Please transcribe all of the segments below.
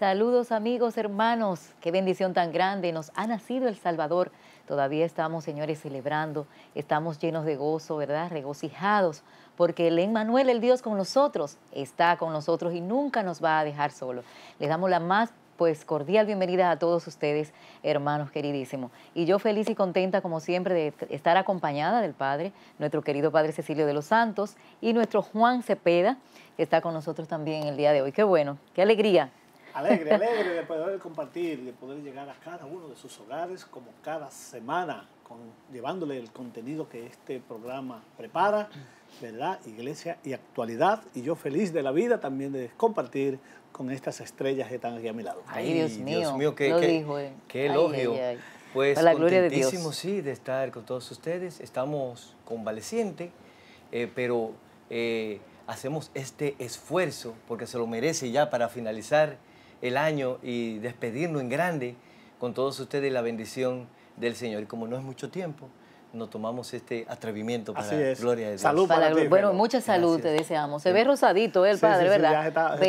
Saludos amigos, hermanos. Qué bendición tan grande nos ha nacido el Salvador. Todavía estamos, señores, celebrando. Estamos llenos de gozo, ¿verdad? Regocijados. Porque el Emmanuel, el Dios con nosotros, está con nosotros y nunca nos va a dejar solos. Les damos la más pues cordial bienvenida a todos ustedes, hermanos queridísimos. Y yo feliz y contenta, como siempre, de estar acompañada del Padre, nuestro querido Padre Cecilio de los Santos y nuestro Juan Cepeda, que está con nosotros también el día de hoy. Qué bueno, qué alegría Alegre, alegre de poder compartir, de poder llegar a cada uno de sus hogares como cada semana, con, llevándole el contenido que este programa prepara, ¿verdad? Iglesia y actualidad. Y yo feliz de la vida también de compartir con estas estrellas que están aquí a mi lado. Ay, Dios mío, qué, qué, elogio. Pues la gloria de Dios. sí, de estar con todos ustedes. Estamos convaleciente eh, pero eh, hacemos este esfuerzo porque se lo merece ya para finalizar el año y despedirnos en grande con todos ustedes la bendición del Señor. Y como no es mucho tiempo, nos tomamos este atrevimiento para la gloria de Dios. Salud Bueno, mucha salud te deseamos. Se ve rosadito el Padre, ¿verdad?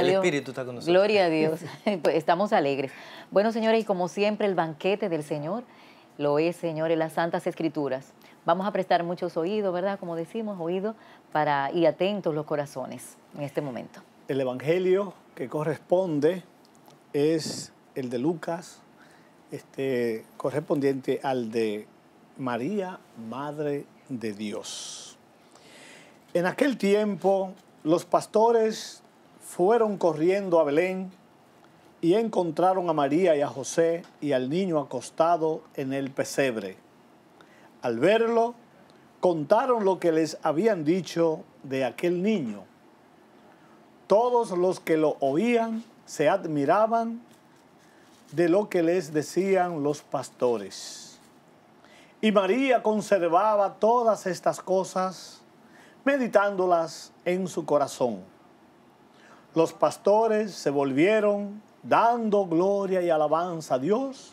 El Espíritu está con nosotros. Gloria a Dios. Pues estamos alegres. Bueno, señores, y como siempre, el banquete del Señor lo es, señores, las Santas Escrituras. Vamos a prestar muchos oídos, ¿verdad? Como decimos, oídos para y atentos los corazones en este momento. El Evangelio que corresponde es el de Lucas, este, correspondiente al de María, Madre de Dios. En aquel tiempo, los pastores fueron corriendo a Belén y encontraron a María y a José y al niño acostado en el pesebre. Al verlo, contaron lo que les habían dicho de aquel niño. Todos los que lo oían se admiraban de lo que les decían los pastores. Y María conservaba todas estas cosas, meditándolas en su corazón. Los pastores se volvieron dando gloria y alabanza a Dios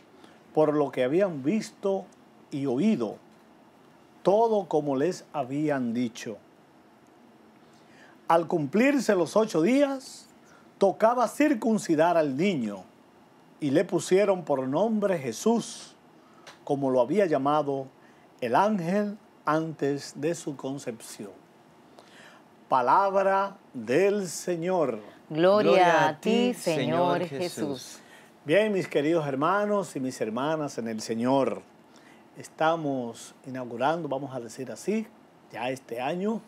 por lo que habían visto y oído, todo como les habían dicho. Al cumplirse los ocho días, tocaba circuncidar al niño y le pusieron por nombre Jesús, como lo había llamado el ángel antes de su concepción. Palabra del Señor. Gloria, a ti, Señor, Jesús. Bien, mis queridos hermanos y mis hermanas en el Señor, estamos inaugurando, vamos a decir así, ya este año,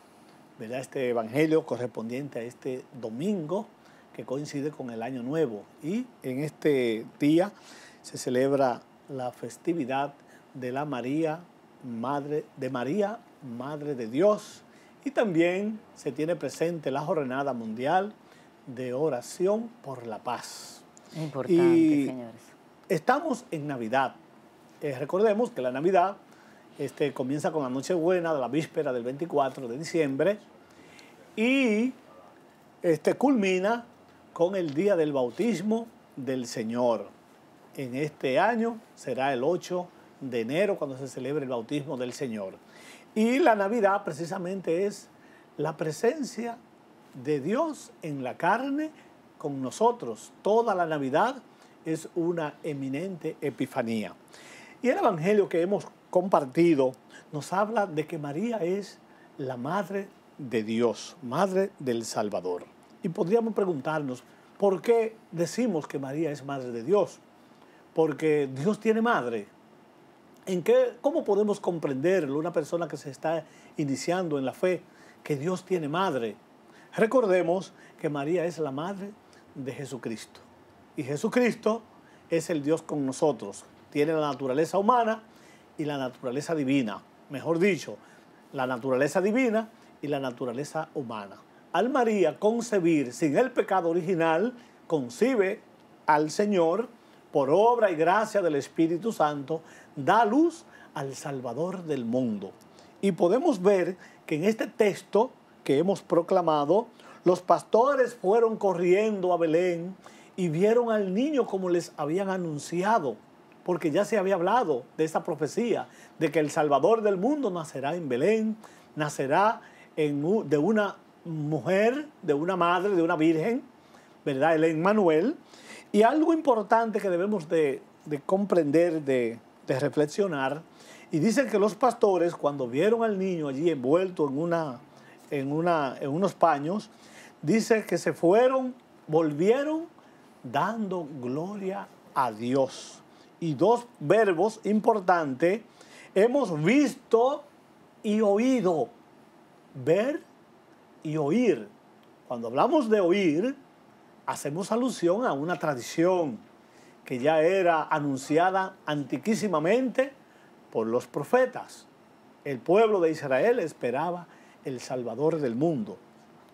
¿verdad? este Evangelio correspondiente a este domingo que coincide con el Año Nuevo. Y en este día se celebra la festividad de la María, Madre de María, Madre de Dios. Y también se tiene presente la Jornada Mundial de Oración por la Paz. Importante, señores. Estamos en Navidad. Eh, recordemos que la Navidad este, comienza con la noche buena de la víspera del 24 de diciembre, y este, culmina con el día del bautismo del Señor. En este año será el 8 de enero cuando se celebre el bautismo del Señor. Y la Navidad precisamente es la presencia de Dios en la carne con nosotros. Toda la Navidad es una eminente epifanía. Y el Evangelio que hemos compartido, nos habla de que María es la madre de Dios, madre del Salvador. Y podríamos preguntarnos, ¿por qué decimos que María es madre de Dios? Porque Dios tiene madre. ¿En qué, ¿Cómo podemos comprenderlo una persona que se está iniciando en la fe, que Dios tiene madre? Recordemos que María es la madre de Jesucristo. Y Jesucristo es el Dios con nosotros. Tiene la naturaleza humana, y la naturaleza divina. Mejor dicho, la naturaleza divina y la naturaleza humana. Al María concebir sin el pecado original, concibe al Señor por obra y gracia del Espíritu Santo, da luz al Salvador del mundo. Y podemos ver que en este texto que hemos proclamado, los pastores fueron corriendo a Belén y vieron al niño como les habían anunciado porque ya se había hablado de esta profecía, de que el Salvador del mundo nacerá en Belén, nacerá de una mujer, de una madre, de una virgen, ¿verdad? El Emmanuel. Y algo importante que debemos de, comprender, de, reflexionar, y dicen que los pastores, cuando vieron al niño allí envuelto en, una, en, una, en unos paños, dice que se fueron, volvieron dando gloria a Dios y dos verbos importantes, hemos visto y oído. Ver y oír. Cuando hablamos de oír, hacemos alusión a una tradición que ya era anunciada antiquísimamente por los profetas. El pueblo de Israel esperaba el Salvador del mundo.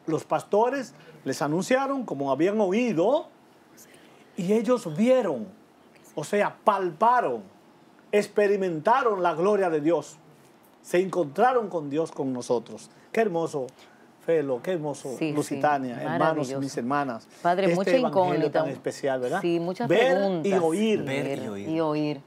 Los pastores les anunciaron como habían oído y ellos vieron o sea, palparon, experimentaron la gloria de Dios. Se encontraron con Dios, con nosotros. Qué hermoso, Felo, qué hermoso, Lusitania, hermanos y mis hermanas. Padre, este mucha incógnita. especial, ¿verdad? Sí, muchas Ver Y oír. Ver y oír.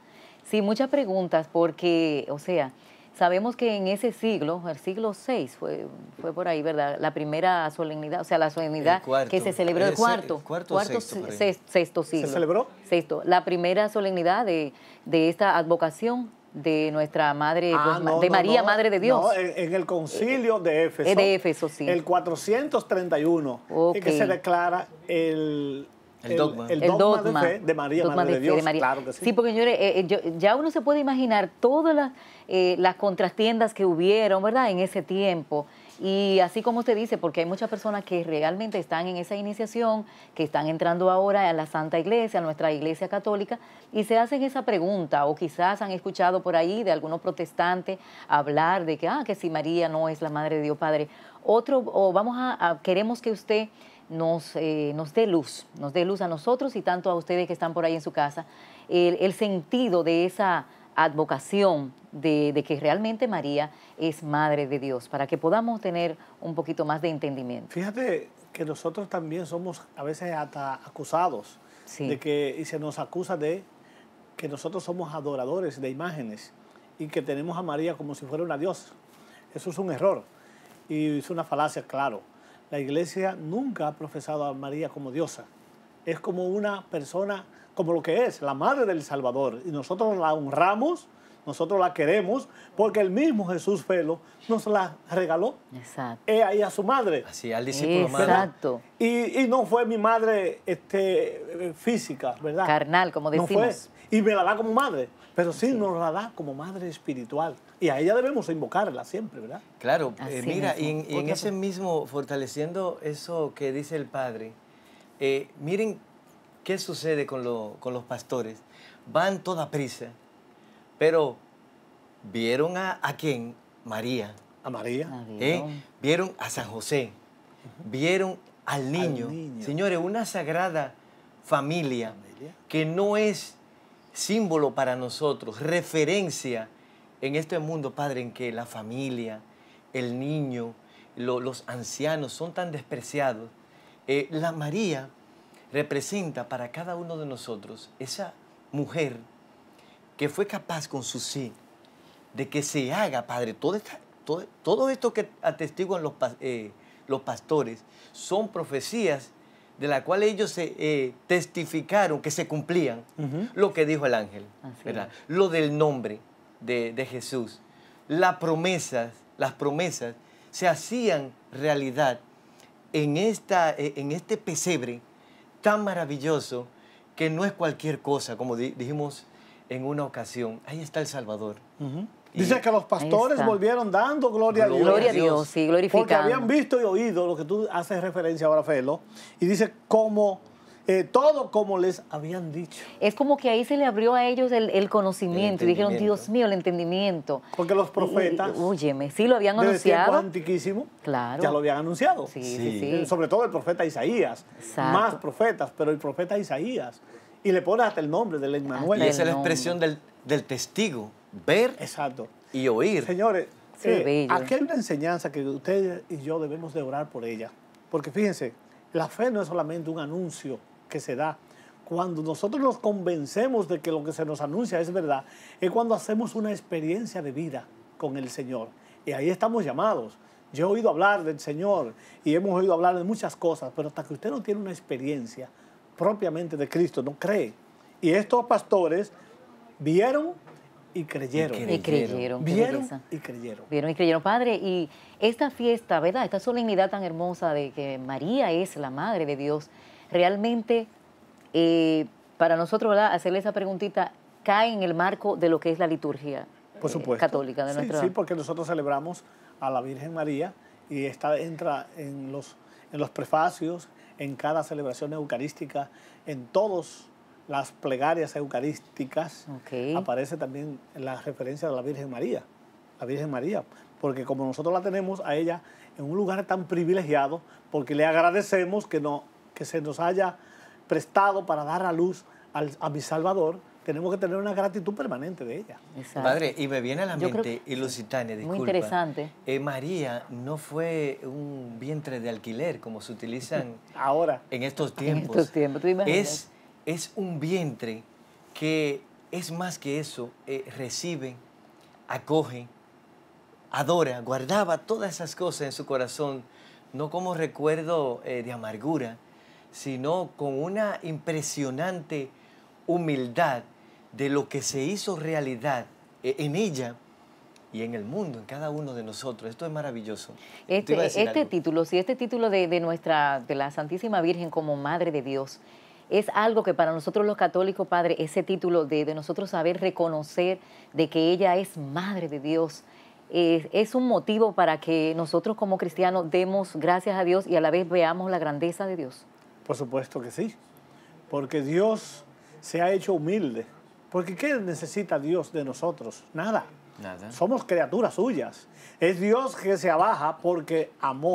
Sí, muchas preguntas porque, o sea, Sabemos que en ese siglo, el siglo VI, fue, fue por ahí, ¿verdad? La primera solemnidad, o sea, la solemnidad que se celebró el cuarto, el cuarto, sexto, siglo. ¿Se celebró? Sexto, la primera solemnidad de, esta advocación de nuestra madre, ah, pues, de María, Madre de Dios. No, en, el concilio de eh, Éfeso. De Éfeso, sí. El 431, que se declara el, el dogma. El, dogma, de, de María, Madre de, Dios, claro que sí. Sí, porque señores, eh, eh, ya uno se puede imaginar todas las, eh, contrastiendas que hubieron, ¿verdad?, en ese tiempo. Y así como usted dice, porque hay muchas personas que realmente están en esa iniciación, que están entrando ahora a la Santa Iglesia, a nuestra Iglesia Católica, y se hacen esa pregunta, o quizás han escuchado por ahí de algunos protestantes hablar de que, ah, que si María no es la Madre de Dios Padre. Otro, o vamos a queremos que usted nos, eh, nos dé luz, nos dé luz a nosotros y tanto a ustedes que están por ahí en su casa, el, sentido de esa advocación de, que realmente María es Madre de Dios, para que podamos tener un poquito más de entendimiento. Fíjate que nosotros también somos a veces hasta acusados de que, y se nos acusa de que nosotros somos adoradores de imágenes y que tenemos a María como si fuera una diosa. Eso es un error y es una falacia, claro la iglesia nunca ha profesado a María como diosa. Es como una persona, como lo que es, la madre del Salvador. Y nosotros la honramos, nosotros la queremos, porque el mismo Jesús Felo nos la regaló. Exacto. Ella y a su madre. Así, al discípulo Exacto. Madre. Y, y, no fue mi madre este, física, ¿verdad? Carnal, como decimos. No fue y me la da como madre, pero sí, nos la da como madre espiritual. Y a ella debemos invocarla siempre, ¿verdad? Claro, eh, mira, y en, ese mismo, fortaleciendo eso que dice el Padre, eh, miren qué sucede con, los pastores. Van toda prisa, pero vieron a, a quién? María. A María. ¿Eh? Vieron a San José. Vieron al niño. Señores, una sagrada familia que no es símbolo para nosotros, referencia en este mundo, Padre, en que la familia, el niño, los ancianos son tan despreciados. Eh, la María representa para cada uno de nosotros esa mujer que fue capaz con su sí de que se haga, Padre, todo, esto que atestiguan los, eh, los pastores son profecías de la cual ellos se, eh, testificaron que se cumplían lo que dijo el ángel, ¿verdad? lo del nombre de, Jesús. Las promesas, las promesas se hacían realidad en, esta, eh, en este pesebre tan maravilloso que no es cualquier cosa, como dijimos en una ocasión. Ahí está el Salvador. Dice eh, que los pastores volvieron dando gloria, a Dios. Gloria a Dios, sí, glorificando. Porque habían visto y oído lo que tú haces referencia ahora, Felo, y dice cómo... Eh, todo como les habían dicho. Es como que ahí se le abrió a ellos el, conocimiento. y dijeron, Dios mío, el entendimiento. Porque los profetas. Y, sí lo habían anunciado. antiquísimo. Claro. Ya lo habían anunciado. Sí, sí, Sobre todo el profeta Isaías. Más profetas, pero el profeta Isaías. Y le pone hasta el nombre del Emmanuel. Y esa es la expresión del testigo ver Exacto. y oír. Señores, eh, aquí hay una enseñanza que ustedes y yo debemos de orar por ella. Porque fíjense, la fe no es solamente un anuncio que se da. Cuando nosotros nos convencemos de que lo que se nos anuncia es verdad, es cuando hacemos una experiencia de vida con el Señor. Y ahí estamos llamados. Yo he oído hablar del Señor y hemos oído hablar de muchas cosas, pero hasta que usted no tiene una experiencia propiamente de Cristo, no cree. Y estos pastores vieron y creyeron. Y creyeron. Vieron y creyeron. Vieron y creyeron. Padre, y esta fiesta, ¿verdad? Esta solemnidad tan hermosa de que María es la Madre de Dios, realmente, eh, para nosotros, ¿verdad? Hacerle esa preguntita, cae en el marco de lo que es la liturgia eh, católica de sí, nuestra... Sí, porque nosotros celebramos a la Virgen María y esta entra en los, en los prefacios, en cada celebración eucarística, en todos las plegarias eucarísticas, aparece también la referencia de la Virgen María, la Virgen María, porque como nosotros la tenemos a ella en un lugar tan privilegiado, porque le agradecemos que, no, que se nos haya prestado para dar a luz a mi Salvador, tenemos que tener una gratitud permanente de ella. Exacto. Padre, y me viene a la mente, y Lusitania, Muy interesante. Eh, María no fue un vientre de alquiler como se utilizan ahora en estos tiempos. En estos tiempos, Es es un vientre que es más que eso, eh, recibe, acoge, adora, guardaba todas esas cosas en su corazón, no como recuerdo eh, de amargura, sino con una impresionante humildad de lo que se hizo realidad eh, en ella y en el mundo, en cada uno de nosotros. Esto es maravilloso. Este, este título, sí, este título de, nuestra, de la Santísima Virgen como Madre de Dios, es algo que para nosotros los católicos, Padre, ese título de, nosotros saber reconocer de que ella es Madre de Dios, es un motivo para que nosotros como cristianos demos gracias a Dios y a la vez veamos la grandeza de Dios. Por supuesto que sí, porque Dios se ha hecho humilde. Porque ¿qué necesita Dios de nosotros? Nada. Somos criaturas suyas. Es Dios que se abaja porque amó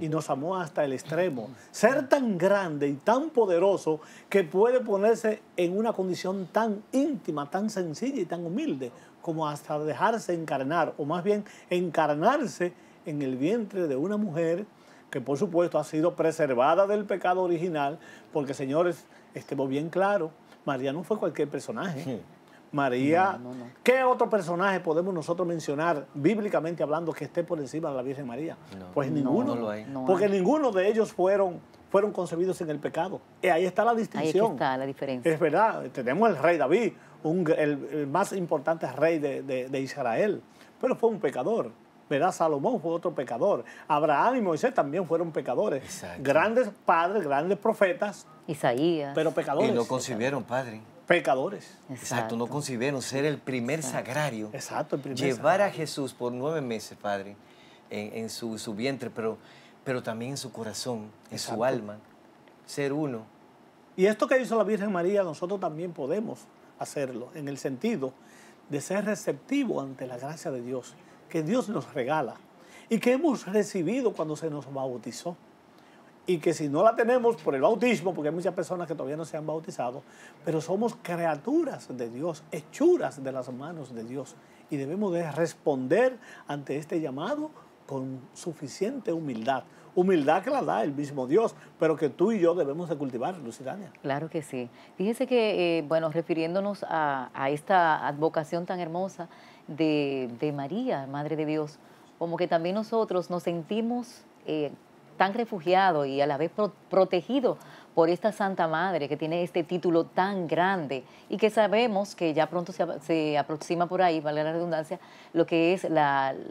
y nos amó hasta el extremo. Ser tan grande y tan poderoso que puede ponerse en una condición tan íntima, tan sencilla y tan humilde como hasta dejarse encarnar, o más bien encarnarse en el vientre de una mujer que por supuesto ha sido preservada del pecado original, porque señores, estemos bien claros, María no fue cualquier personaje. Sí. María. ¿Qué otro personaje podemos nosotros mencionar bíblicamente hablando que esté por encima de la Virgen María? pues ninguno. porque ninguno de ellos fueron fueron concebidos en el pecado. Y ahí está la distinción. Ahí está la diferencia. Es verdad, tenemos el rey David, el, más importante rey de, Israel, pero fue un pecador. ¿verdad? Salomón fue otro pecador. Abraham y Moisés también fueron pecadores. Grandes padres, grandes profetas. Isaías. Pero pecadores. Y lo concibieron padre pecadores. Exacto, no considero ser el primer sagrario. Exacto, el primer Llevar a Jesús por nueve meses, Padre, en, su, vientre, pero, pero también en su corazón, en su alma, ser uno. Y esto que hizo la Virgen María, nosotros también podemos hacerlo, en el sentido de ser receptivo ante la gracia de Dios, que Dios nos regala y que hemos recibido cuando se nos bautizó y que si no la tenemos por el bautismo, porque hay muchas personas que todavía no se han bautizado, pero somos criaturas de Dios, hechuras de las manos de Dios, y debemos de responder ante este llamado con suficiente humildad. Humildad que la da el mismo Dios, pero que tú y yo debemos de cultivar, Lucidania. Claro que sí. Fíjese que, eh, bueno, refiriéndonos a, esta advocación tan hermosa de, María, Madre de Dios, como que también nosotros nos sentimos... Eh, tan refugiado y a la vez protegido por esta Santa Madre que tiene este título tan grande y que sabemos que ya pronto se, aproxima por ahí, vale la redundancia, lo que es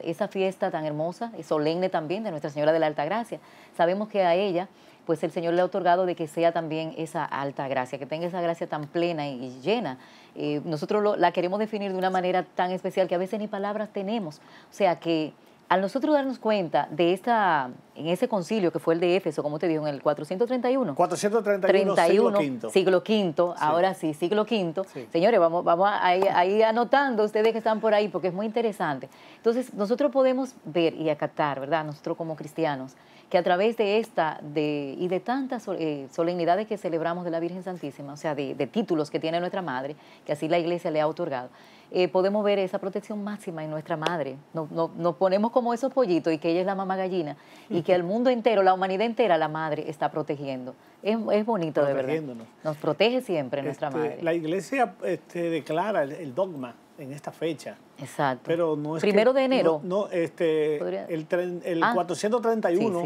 esa fiesta tan hermosa y solemne también de Nuestra Señora de la Alta Gracia. Sabemos que a ella pues el Señor le ha otorgado de que sea también esa alta gracia, que tenga esa gracia tan plena y llena. Eh, nosotros la queremos definir de una manera tan especial que a veces ni palabras tenemos. O sea que al nosotros darnos cuenta de esta, en ese concilio que fue el de Éfeso, como te digo, en el 431. 431, siglo V. ahora sí, siglo V. Señores, vamos, vamos ahí, anotando ustedes que están por ahí, porque es muy interesante. Entonces, nosotros podemos ver y acatar, ¿verdad? Nosotros como cristianos, que a través de esta de, y de tantas eh, solemnidades que celebramos de la Virgen Santísima, o sea, de, de títulos que tiene nuestra Madre, que así la Iglesia le ha otorgado, eh, podemos ver esa protección máxima en nuestra madre. Nos, no, nos, ponemos como esos pollitos y que ella es la mamá gallina y que el mundo entero, la humanidad entera, la madre está protegiendo. Es, bonito de verdad. Nos protege siempre este, nuestra madre. La iglesia este, declara el, dogma en esta fecha. Exacto. Pero Primero de enero. No, este, el, el 431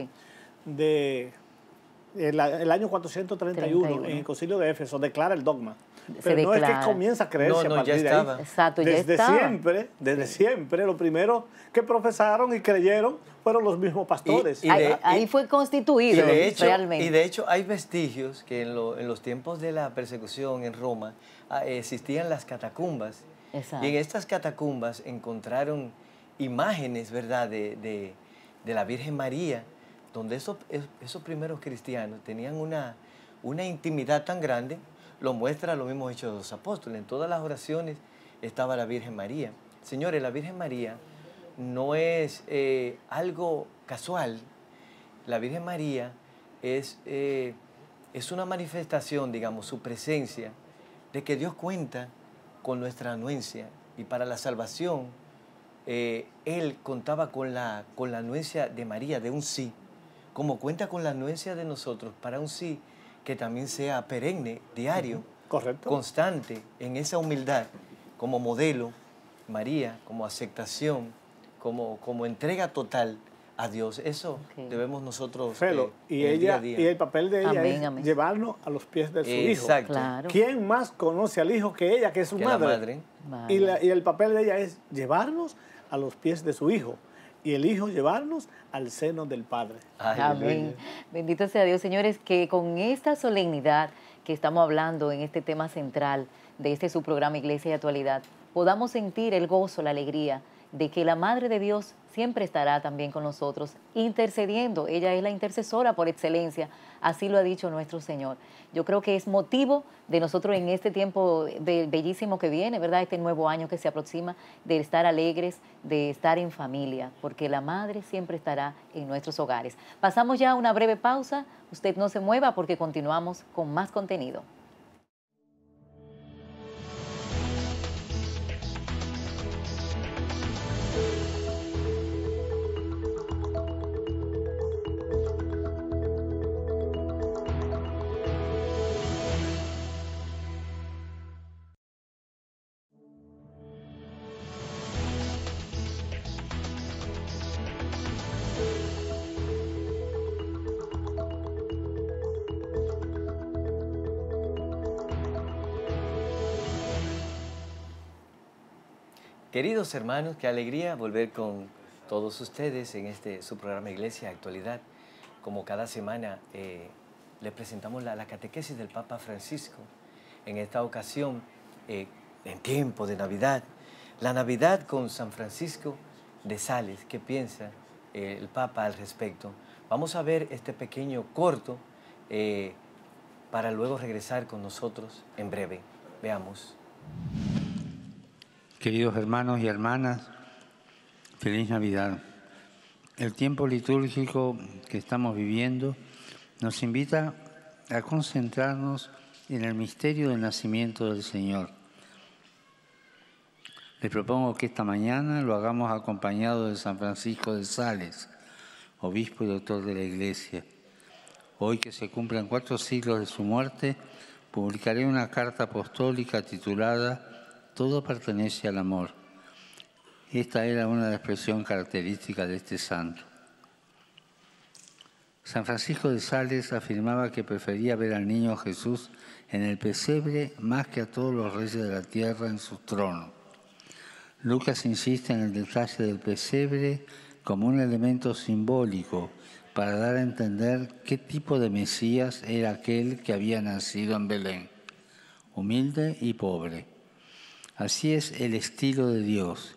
de el, año 431, en el concilio de Éfeso, declara el dogma. Pero no es que comienza a creer no, no, ya estaba. desde siempre, desde siempre, lo primero que profesaron y creyeron fueron los mismos pastores. ahí, fue constituido y de hecho, realmente. Y de hecho hay vestigios que en, los tiempos de la persecución en Roma ah, existían las catacumbas. Y en estas catacumbas encontraron imágenes, ¿verdad?, de, la Virgen María, donde esos, esos primeros cristianos tenían una, una intimidad tan grande lo muestra lo mismo hecho de los apóstoles. En todas las oraciones estaba la Virgen María. Señores, la Virgen María no es eh, algo casual. La Virgen María es, eh, es una manifestación, digamos, su presencia, de que Dios cuenta con nuestra anuencia. Y para la salvación, eh, Él contaba con la, con la anuencia de María, de un sí. Como cuenta con la anuencia de nosotros para un sí, que también sea perenne, diario, constante, en esa humildad, como modelo, María, como aceptación, como, como entrega total a Dios. Eso debemos nosotros. Felo, eh, y, el ella, y el papel de ella es llevarnos a los pies de su hijo. ¿Quién más conoce al hijo que ella, que es su madre? Y, y el papel de ella es llevarnos a los pies de su hijo y el Hijo llevarnos al seno del Padre. Amén. Bendito sea Dios, señores, que con esta solemnidad que estamos hablando en este tema central de este su programa Iglesia y Actualidad, podamos sentir el gozo, la alegría de que la Madre de Dios siempre estará también con nosotros, intercediendo. Ella es la intercesora por excelencia, así lo ha dicho nuestro Señor. Yo creo que es motivo de nosotros en este tiempo bellísimo que viene, ¿verdad? Este nuevo año que se aproxima, de estar alegres, de estar en familia, porque la Madre siempre estará en nuestros hogares. Pasamos ya a una breve pausa, usted no se mueva porque continuamos con más contenido. Queridos hermanos, qué alegría volver con todos ustedes en este su programa Iglesia Actualidad. Como cada semana eh, les presentamos la, catequesis del Papa Francisco. En esta ocasión, eh, en tiempo de Navidad, la Navidad con San Francisco de Sales. ¿Qué piensa eh, el Papa al respecto? Vamos a ver este pequeño corto eh, para luego regresar con nosotros en breve. Veamos queridos hermanos y hermanas, feliz Navidad. El tiempo litúrgico que estamos viviendo nos invita a concentrarnos en el misterio del nacimiento del Señor. Les propongo que esta mañana lo hagamos acompañado de San Francisco de Sales, obispo y doctor de la Iglesia. Hoy que se cumplen cuatro siglos de su muerte, publicaré una carta apostólica titulada todo pertenece al amor. Esta era una expresión característica de este santo. San Francisco de Sales afirmaba que prefería ver al niño Jesús en el pesebre más que a todos los reyes de la tierra en su trono. Lucas insiste en el detalle del pesebre como un elemento simbólico para dar a entender qué tipo de Mesías era aquel que había nacido en Belén, humilde y pobre. Así es el estilo de Dios,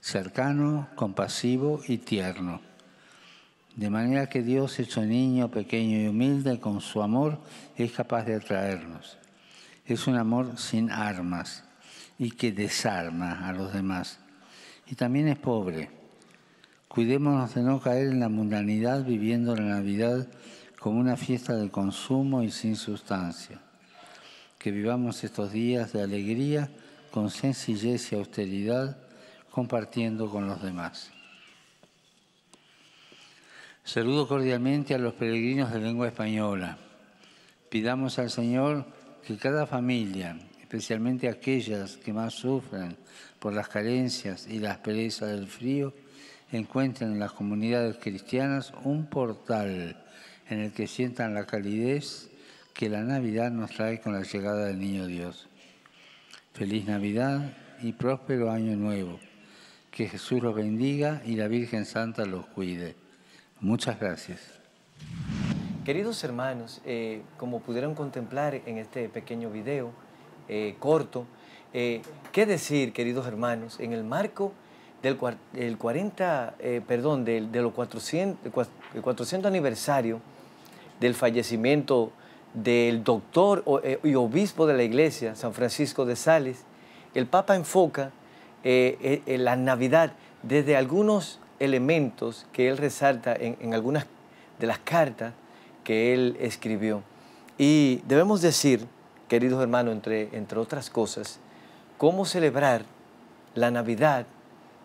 cercano, compasivo y tierno. De manera que Dios, hecho niño, pequeño y humilde, con su amor es capaz de atraernos. Es un amor sin armas y que desarma a los demás. Y también es pobre. Cuidémonos de no caer en la mundanidad viviendo la Navidad como una fiesta de consumo y sin sustancia. Que vivamos estos días de alegría con sencillez y austeridad, compartiendo con los demás. Saludo cordialmente a los peregrinos de lengua española. Pidamos al Señor que cada familia, especialmente aquellas que más sufren por las carencias y las perezas del frío, encuentren en las comunidades cristianas un portal en el que sientan la calidez que la Navidad nos trae con la llegada del Niño Dios. Feliz Navidad y próspero año nuevo. Que Jesús los bendiga y la Virgen Santa los cuide. Muchas gracias. Queridos hermanos, eh, como pudieron contemplar en este pequeño video eh, corto, eh, ¿qué decir, queridos hermanos, en el marco del el 40, perdón, del de los 400, 400 aniversario del fallecimiento del doctor eh, y obispo de la iglesia, San Francisco de Sales, el Papa enfoca eh, eh, la Navidad desde algunos elementos que él resalta en, algunas de las cartas que él escribió. Y debemos decir, queridos hermanos, entre, entre otras cosas, cómo celebrar la Navidad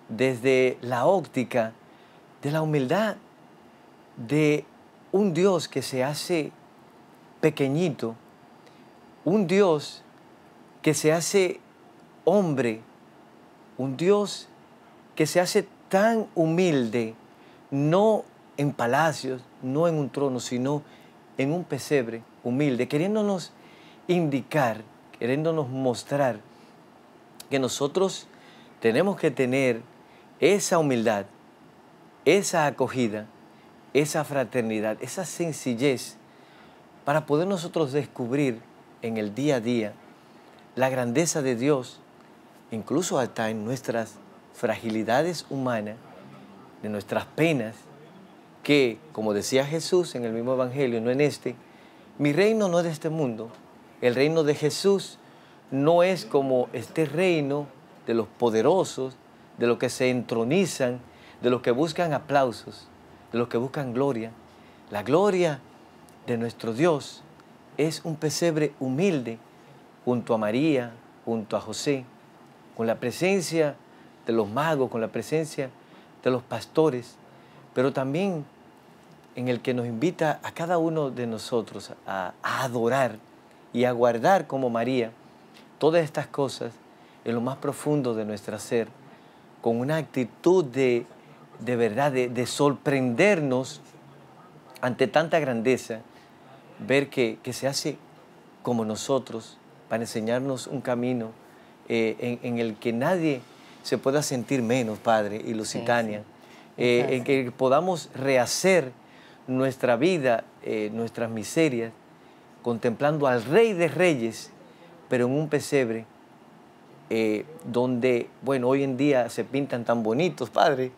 desde la óptica de la humildad de un Dios que se hace pequeñito, un Dios que se hace hombre, un Dios que se hace tan humilde, no en palacios, no en un trono, sino en un pesebre humilde, queriéndonos indicar, queriéndonos mostrar que nosotros tenemos que tener esa humildad, esa acogida, esa fraternidad, esa sencillez para poder nosotros descubrir en el día a día la grandeza de Dios, incluso hasta en nuestras fragilidades humanas, de nuestras penas, que, como decía Jesús en el mismo Evangelio, no en este, mi reino no es de este mundo, el reino de Jesús no es como este reino de los poderosos, de los que se entronizan, de los que buscan aplausos, de los que buscan gloria. La gloria de nuestro Dios es un pesebre humilde junto a María, junto a José, con la presencia de los magos, con la presencia de los pastores, pero también en el que nos invita a cada uno de nosotros a, adorar y a guardar como María todas estas cosas en lo más profundo de nuestro ser, con una actitud de, verdad, de sorprendernos ante tanta grandeza ver que, se hace como nosotros para enseñarnos un camino eh, en, el que nadie se pueda sentir menos, Padre, y Lusitania, eh, en que podamos rehacer nuestra vida, eh, nuestras miserias, contemplando al Rey de Reyes, pero en un pesebre donde, bueno, hoy en día se pintan tan bonitos, Padre,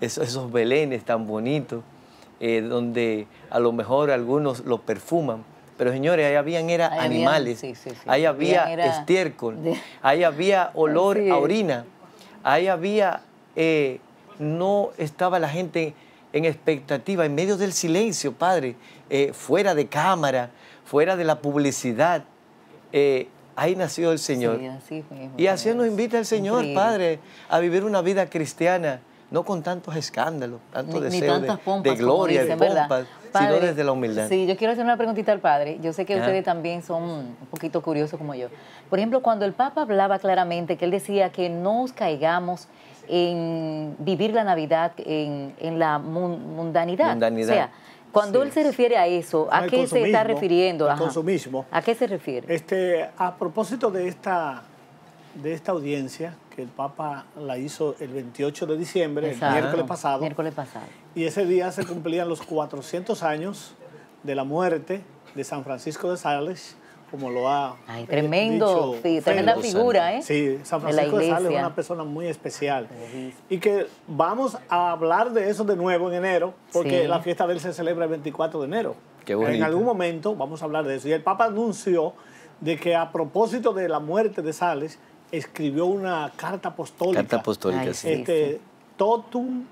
esos, esos belenes tan bonitos. Eh, donde a lo mejor algunos lo perfuman. Pero señores, ahí habían era animales, ahí había estiércol, ahí había olor a orina, ahí había, eh, no estaba la gente en expectativa, en medio del silencio, Padre, eh, fuera de cámara, fuera de la publicidad. ahí nació el Señor. y así nos invita el Señor, Padre, a vivir una vida cristiana no con tantos escándalos, tanto deseos de, pompas, de, gloria pompas, sino desde la humildad. Sí, yo quiero hacer una preguntita al padre. Yo sé que ustedes también son un poquito curiosos como yo. Por ejemplo, cuando el Papa hablaba claramente que él decía que no nos caigamos en vivir la Navidad en, la mundanidad. mundanidad. O sea, cuando él se refiere a eso, ¿a qué se está refiriendo? Al consumismo. ¿A qué se refiere? Este, a propósito de esta de esta audiencia, que el Papa la hizo el 28 de diciembre, el miércoles pasado, miércoles pasado, y ese día se cumplían los 400 años de la muerte de San Francisco de Sales, como lo ha Ay, tremendo, sí, eh, tremenda figura, ¿eh? Sí, San Francisco de, Sales es una persona muy especial. Y que vamos a hablar de eso de nuevo en enero, porque la fiesta de él se celebra el 24 de enero. Qué En algún momento vamos a hablar de eso. Y el Papa anunció de que a propósito de la muerte de Sales, escribió una carta apostólica. Carta apostólica, sí. Este, Totum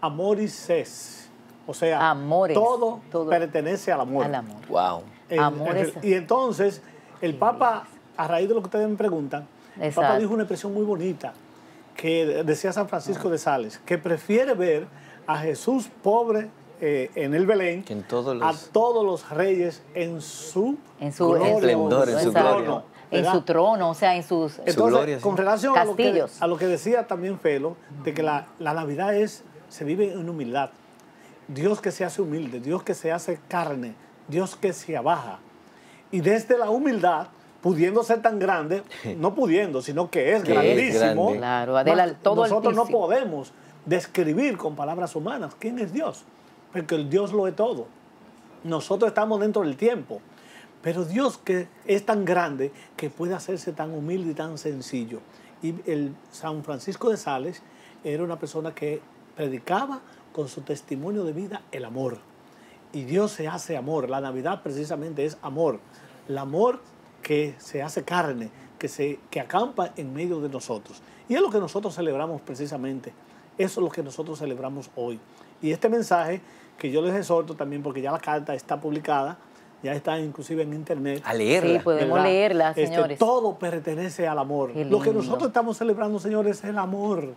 amoris es. O sea, todo, pertenece al amor. Al amor. Wow. y entonces, el Papa, a raíz de lo que ustedes me preguntan, el Papa dijo una expresión muy bonita que decía San Francisco de Sales, que prefiere ver a Jesús pobre eh, en el Belén a todos los reyes en su, en su esplendor, en su gloria. En su trono, o sea, en sus Entonces, con relación A, lo que, decía también Felo, de que la, Navidad es, se vive en humildad. Dios que se hace humilde, Dios que se hace carne, Dios que se abaja. Y desde la humildad pudiendo ser tan grande, no pudiendo, sino que es grandísimo. nosotros no podemos describir con palabras humanas quién es Dios, porque el Dios lo es todo. Nosotros estamos dentro del tiempo. Pero Dios que es tan grande que puede hacerse tan humilde y tan sencillo. Y el San Francisco de Sales era una persona que predicaba con su testimonio de vida el amor. Y Dios se hace amor. La Navidad precisamente es amor. El amor que se hace carne, que, se, que acampa en medio de nosotros. Y es lo que nosotros celebramos precisamente. Eso es lo que nosotros celebramos hoy. Y este mensaje que yo les exhorto también, porque ya la carta está publicada, ya está inclusive en internet. A leerla. Sí, podemos leerla, este, señores. todo pertenece al amor. Lo que nosotros estamos celebrando, señores, es el amor.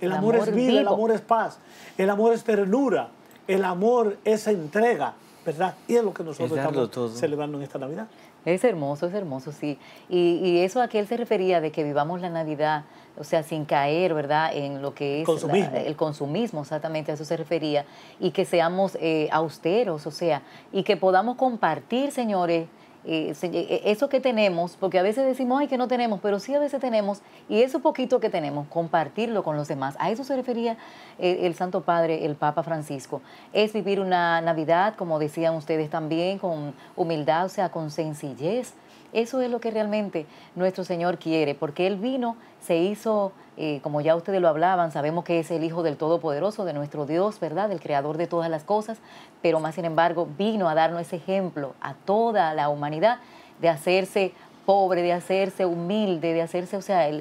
El, amor, es vida, el amor es paz, el amor es ternura, el amor es entrega, ¿verdad? Y es lo que nosotros estamos celebrando en esta Navidad. Es hermoso, es hermoso, sí. Y, y eso a qué él se refería, de que vivamos la Navidad o sea, sin caer, ¿verdad?, en lo que es el consumismo, exactamente a eso se refería, y que seamos eh, austeros, o sea, y que podamos compartir, señores, eh, eh, eso que tenemos, porque a veces decimos, ay, que no tenemos, pero sí a veces tenemos, y eso poquito que tenemos, compartirlo con los demás. A eso se refería el Santo Padre, el Papa Francisco. Es vivir una Navidad, como decían ustedes también, con humildad, o sea, con sencillez eso es lo que realmente nuestro Señor quiere, porque Él vino, se hizo, eh, como ya ustedes lo hablaban, sabemos que es el Hijo del Todopoderoso, de nuestro Dios, ¿verdad? El Creador de todas las cosas, pero más sin embargo vino a darnos ese ejemplo a toda la humanidad de hacerse pobre, de hacerse humilde, de hacerse, o sea, el,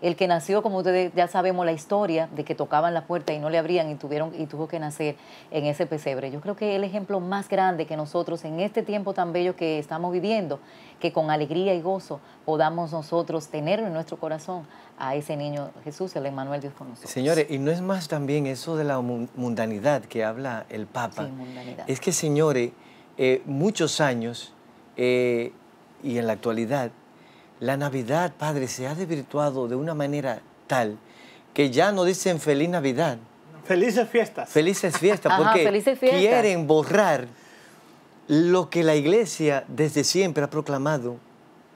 el que nació, como ustedes ya sabemos la historia, de que tocaban la puerta y no le abrían y, tuvieron, y tuvo que nacer en ese pesebre. Yo creo que el ejemplo más grande que nosotros en este tiempo tan bello que estamos viviendo, que con alegría y gozo podamos nosotros tener en nuestro corazón a ese niño Jesús, el Emmanuel Dios con nosotros. Señores, y no es más también eso de la mundanidad que habla el Papa. Es que, señores, eh, muchos años eh, y en la actualidad la Navidad, Padre, se ha desvirtuado de una manera tal que ya no dicen feliz Navidad. Felices fiestas. Felices fiestas, porque quieren borrar lo que la iglesia desde siempre ha proclamado,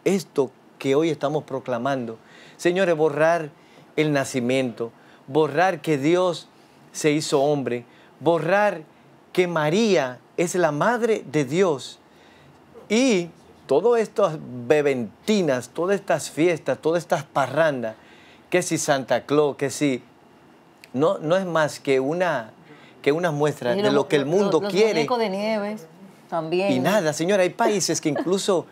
esto que hoy estamos proclamando. Señores, borrar el nacimiento, borrar que Dios se hizo hombre, borrar que María es la madre de Dios y todas estas beventinas, todas estas fiestas, todas estas parrandas, que si Santa Claus, que si... No, no es más que una, que una muestra de lo, que el mundo quiere. de nieves también. Y nada, señora, hay países que incluso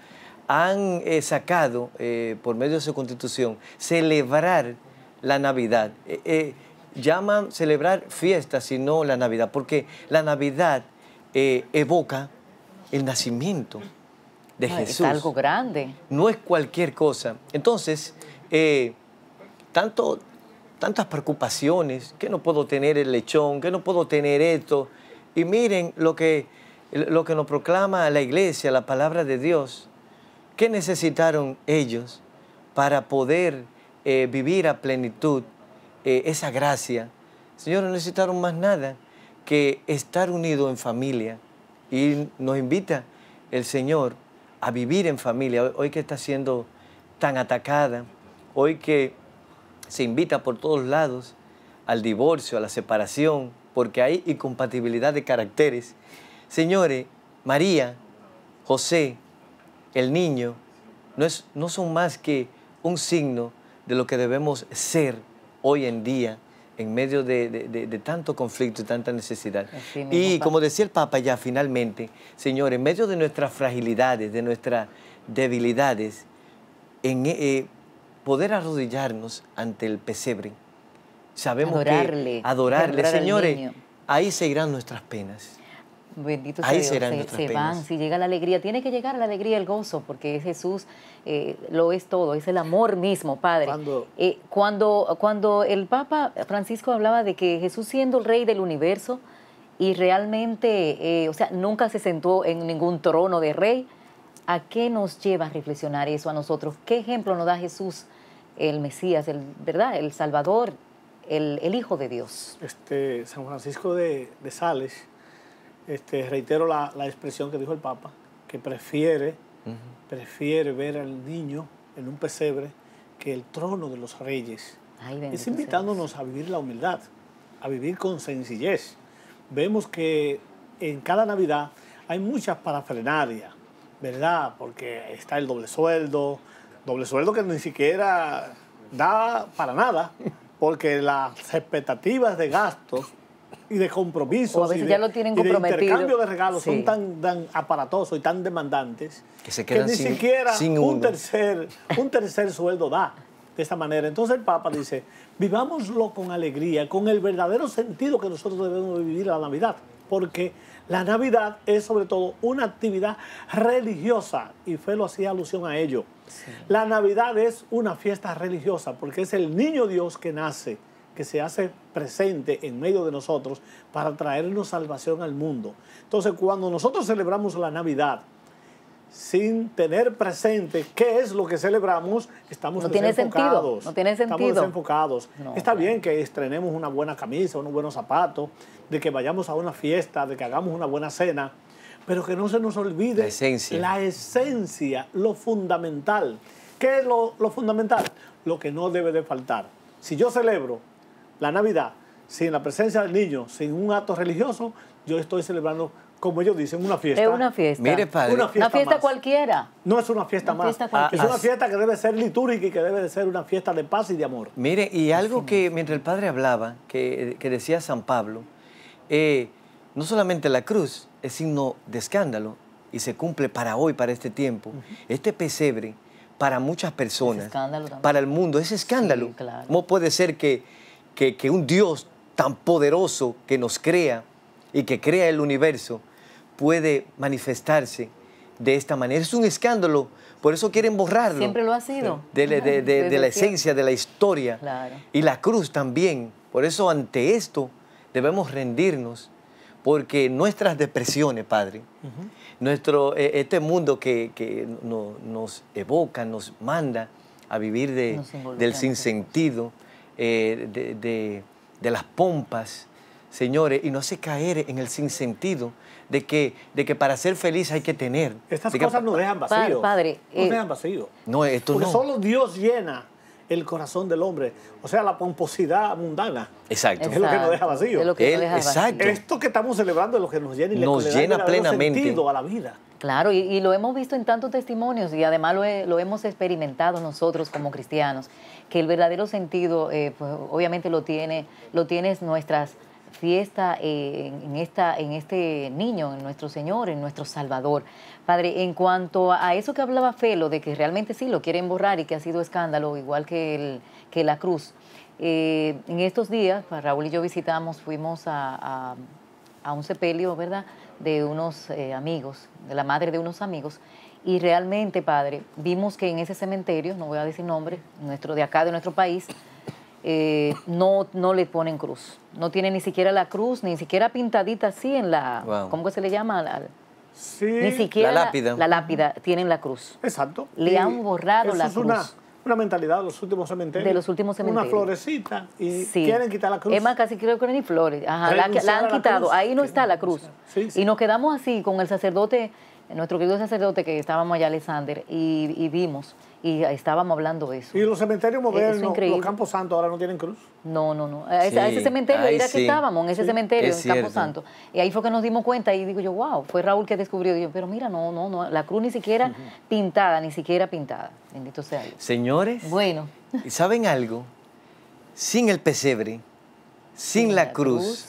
han eh, sacado, eh, por medio de su constitución, celebrar la Navidad. Eh, llaman celebrar fiestas y no la Navidad, porque la Navidad evoca el nacimiento. Ah, es algo grande. No es cualquier cosa. Entonces, eh, tanto, tantas preocupaciones, que no puedo tener el lechón, que no puedo tener esto. Y miren lo que, lo que nos proclama la iglesia, la palabra de Dios. ¿Qué necesitaron ellos para poder eh, vivir a plenitud eh, esa gracia? Señor, no necesitaron más nada que estar unidos en familia. Y nos invita el Señor a vivir en familia, hoy, que está siendo tan atacada, hoy que se invita por todos lados al divorcio, a la separación, porque hay incompatibilidad de caracteres. Señores, María, José, el niño, no, es, no son más que un signo de lo que debemos ser hoy en día en medio de, tanto conflicto y tanta necesidad. y como decía el Papa ya finalmente, Señor, en medio de nuestras fragilidades, de nuestras debilidades, en, eh, eh, poder arrodillarnos ante el pesebre, sabemos adorarle, que adorarle, señores, ahí seguirán nuestras penas. Bendito sea se, van, si llega la alegría, tiene que llegar la alegría, el gozo, porque Jesús eh, lo es todo, es el amor mismo, Padre. Eh, cuando, cuando, el Papa Francisco hablaba de que Jesús siendo el rey del universo y realmente, eh, o sea, nunca se sentó en ningún trono de rey, ¿a qué nos lleva a reflexionar eso a nosotros? ¿Qué ejemplo nos da Jesús, el Mesías, el, ¿verdad? El Salvador, el, Hijo de Dios. Este, San Francisco de Sales este, reitero la, expresión que dijo el Papa, que prefiere, prefiere ver al niño en un pesebre que el trono de los reyes. es invitándonos a vivir la humildad, a vivir con sencillez. Vemos que en cada Navidad hay muchas parafrenarias, ¿verdad? Porque está el doble sueldo, doble sueldo que ni siquiera da para nada, porque las expectativas de gastos y de compromiso. y de, intercambio de regalos son tan, aparatosos y tan demandantes que, se ni siquiera un, tercer, un tercer sueldo da de esta manera. Entonces el Papa dice, vivámoslo con alegría, con el verdadero sentido que nosotros debemos vivir la Navidad, porque la Navidad es sobre todo una actividad religiosa, y Felo hacía alusión a ello. La Navidad es una fiesta religiosa, porque es el niño Dios que nace que se hace presente en medio de nosotros para traernos salvación al mundo. Entonces, cuando nosotros celebramos la Navidad, sin tener presente qué es lo que celebramos, estamos desenfocados. No tiene sentido. Estamos desenfocados. Está bien que estrenemos una buena camisa, unos buenos zapatos, de que vayamos a una fiesta, de que hagamos una buena cena, pero que no se nos olvide la esencia, lo fundamental. ¿Qué es lo fundamental? Lo que no debe de faltar. Si yo celebro la Navidad sin la presencia del niño, sin un acto religioso, yo estoy celebrando, como ellos dicen, una fiesta. Es una fiesta. Mire, padre. Una fiesta, cualquiera. No es una fiesta más. es una fiesta que debe ser litúrgica y que debe de ser una fiesta de paz y de amor. Mire, y algo que mientras el padre hablaba, que, decía San Pablo, eh, no solamente la cruz es signo de escándalo y se cumple para hoy, para este tiempo. Este pesebre, para muchas personas, para el mundo, es escándalo. ¿Cómo puede ser que que, un Dios tan poderoso que nos crea y que crea el universo puede manifestarse de esta manera. Es un escándalo, por eso quieren borrarlo. Siempre lo ha sido. De, la esencia, de la historia. Y la cruz también. Por eso ante esto debemos rendirnos, porque nuestras depresiones, Padre, nuestro, e, este mundo que, nos evoca, nos manda a vivir del sinsentido, eh, de, las pompas, señores, y no se caer en el sinsentido de que, de que para ser feliz hay que tener. Estas cosas nos dejan vacíos. no nos eh, dejan vacíos. No, esto Porque solo Dios llena el corazón del hombre. O sea, la pomposidad mundana. Exacto. Es lo que nos deja vacío. Es lo que deja vacío. Esto que estamos celebrando es lo que nos llena y llena plenamente. sentido a la vida. Claro, y, lo hemos visto en tantos testimonios y además lo, hemos experimentado nosotros como cristianos, que el verdadero sentido eh, pues, obviamente lo tiene, lo tienes nuestras fiestas eh, en, esta, en este niño, en nuestro Señor, en nuestro Salvador. Padre, en cuanto a eso que hablaba Felo, de que realmente sí lo quieren borrar y que ha sido escándalo, igual que, la cruz, eh, en estos días, pues, Raúl y yo visitamos, fuimos a, a un sepelio, ¿verdad?, de unos eh, amigos, de la madre de unos amigos. Y realmente, padre, vimos que en ese cementerio, no voy a decir nombre, nuestro, de acá, de nuestro país, eh, no, no le ponen cruz. No tiene ni siquiera la cruz, ni siquiera pintadita así en la... ¿Cómo se le llama? sí, ni siquiera la lápida. La, lápida, tienen la cruz. Exacto. Le han borrado la cruz una mentalidad de los últimos cementerios. De los últimos cementerios. Una florecita y quieren quitar la cruz. Es más, casi creo que ni flores. Ajá, la, han quitado. Ahí no está la cruz. y nos quedamos así con el sacerdote, nuestro querido sacerdote que estábamos allá, Alexander, y vimos y estábamos hablando de eso. ¿Y los cementerios eh, modernos, los Campos Santos ahora no tienen cruz? No, no, no. ese, cementerio ahí era que estábamos, en ese cementerio, en Campos Y ahí fue que nos dimos cuenta y digo yo, wow, fue Raúl que descubrió. Y pero mira, no, no, no, la cruz ni siquiera pintada, ni siquiera pintada. Bendito sea Dios. Señores. Bueno. ¿Saben algo? Sin el pesebre, sin, la, cruz,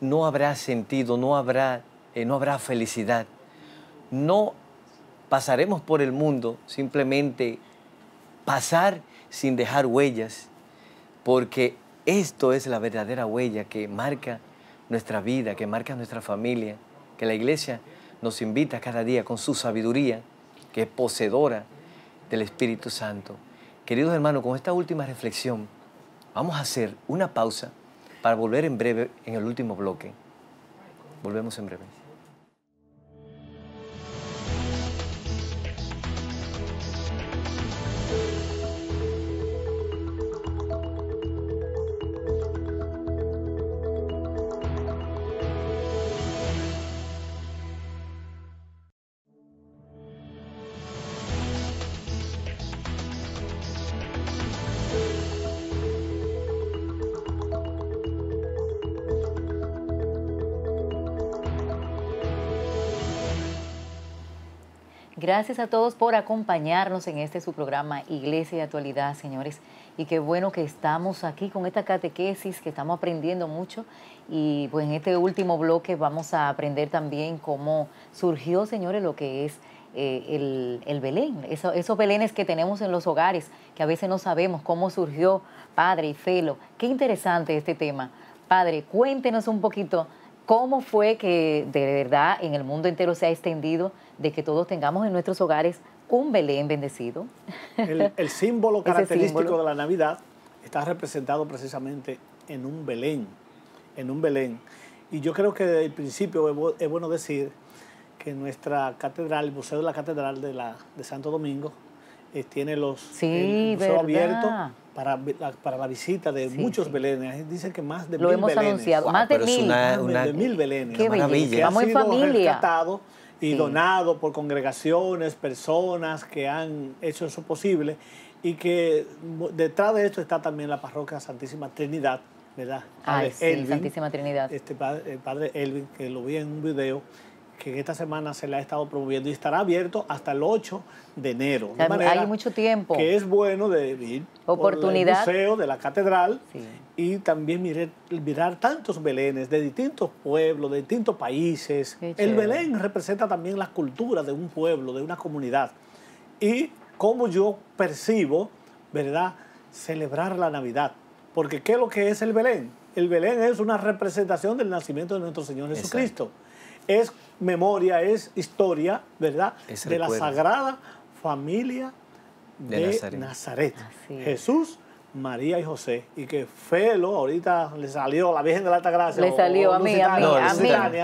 no habrá sentido, no habrá, eh, no habrá felicidad. No pasaremos por el mundo simplemente pasar sin dejar huellas, porque esto es la verdadera huella que marca nuestra vida, que marca nuestra familia, que la iglesia nos invita cada día con su sabiduría, que es poseedora del Espíritu Santo. Queridos hermanos, con esta última reflexión, vamos a hacer una pausa para volver en breve en el último bloque. Volvemos en breve. Gracias a todos por acompañarnos en este su programa Iglesia y Actualidad, señores. Y qué bueno que estamos aquí con esta catequesis, que estamos aprendiendo mucho. Y pues en este último bloque vamos a aprender también cómo surgió, señores, lo que es eh, el, Belén, esos Belenes que tenemos en los hogares, que a veces no sabemos cómo surgió, Padre y Felo. Qué interesante este tema. Padre, cuéntenos un poquito ¿Cómo fue que de verdad en el mundo entero se ha extendido de que todos tengamos en nuestros hogares un Belén bendecido? El, símbolo característico de la Navidad está representado precisamente en un Belén, en un Belén. Y yo creo que desde el principio es bueno decir que nuestra catedral, el Museo de la Catedral de, Santo Domingo, eh, tiene los sí, abiertos. abierto para, la visita de muchos belenes. Dicen que más de Lo mil hemos más de mil. maravilla. Que sido familia. y donado por congregaciones, personas que han hecho eso posible y que detrás de esto está también la parroquia Santísima Trinidad, ¿verdad? Elvin, Santísima Trinidad. Este padre, el eh, padre Elvin, que lo vi en un video, que esta semana se le ha estado promoviendo y estará abierto hasta el 8 de enero. hay mucho tiempo. Que es bueno de ir Oportunidad. museo de la catedral y también mirar, tantos belenes de distintos pueblos, de distintos países. El Belén representa también la cultura de un pueblo, de una comunidad. Y como yo percibo, ¿verdad?, celebrar la Navidad. Porque ¿qué es lo que es el Belén? El Belén es una representación del nacimiento de nuestro Señor Jesucristo es memoria, es historia, ¿verdad? de la sagrada familia de, Nazaret. Jesús. María y José, y que Felo ahorita le salió la Virgen de la Alta Gracia. Le salió a mí, a mí, a mí.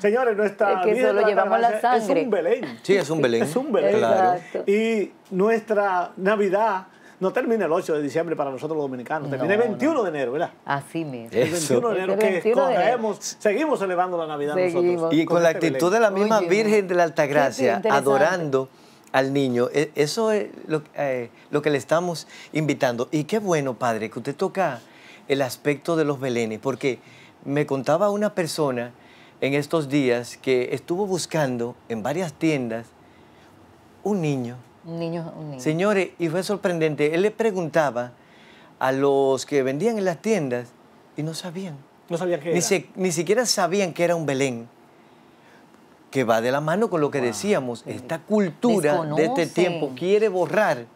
Señores, nuestra es es un Belén. Sí, es un Belén. Es un Belén. Claro. Y nuestra Navidad no termina el 8 de diciembre para nosotros los dominicanos, termina el 21 de enero, ¿verdad? Así mismo. El 21 de enero que escogemos, seguimos elevando la Navidad nosotros. Y con, la este actitud de la misma Virgen de la Altagracia, adorando al niño. E-, eso es lo, eh, lo, que le estamos invitando. Y qué bueno, padre, que usted toca el aspecto de los belenes, porque me contaba una persona en estos días que estuvo buscando en varias tiendas un niño Señores, y fue sorprendente. Él le preguntaba a los que vendían en las tiendas y no sabían. No sabían qué ni, ni siquiera sabían que era un Belén. Que va de la mano con lo que decíamos. Esta cultura de este tiempo quiere borrar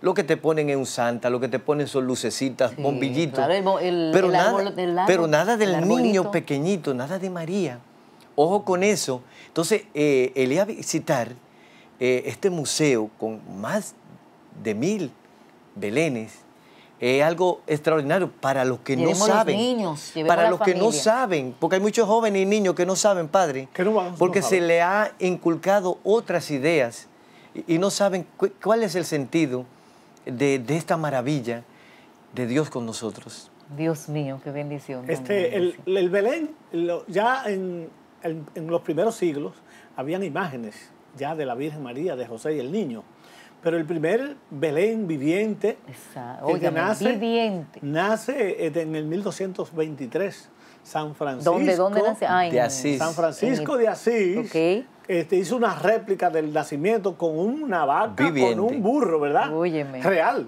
lo que te ponen en un santa, lo que te ponen son lucecitas, bombillitos. pero, nada, del niño pequeñito, nada de María. Ojo con eso. Entonces, eh, él iba a visitar eh, este museo con más de mil belenes es algo extraordinario para los que no saben. para los que no saben, porque hay muchos jóvenes y niños que no saben, padre, porque se le ha inculcado otras ideas y, no saben cuál es el sentido de, esta maravilla de Dios con nosotros. Dios mío, qué bendición. Este, el, Belén, ya en, en los primeros siglos, habían imágenes ya de la Virgen María, de José y el niño. Pero el primer Belén viviente, nace, nace eh, en el 1223. San Francisco. ¿Dónde, dónde nace? Ah, en, de Asís. San Francisco de Asís. Okay. Este, hizo una réplica del nacimiento con una vaca, con un burro, ¿verdad? Óyeme. Real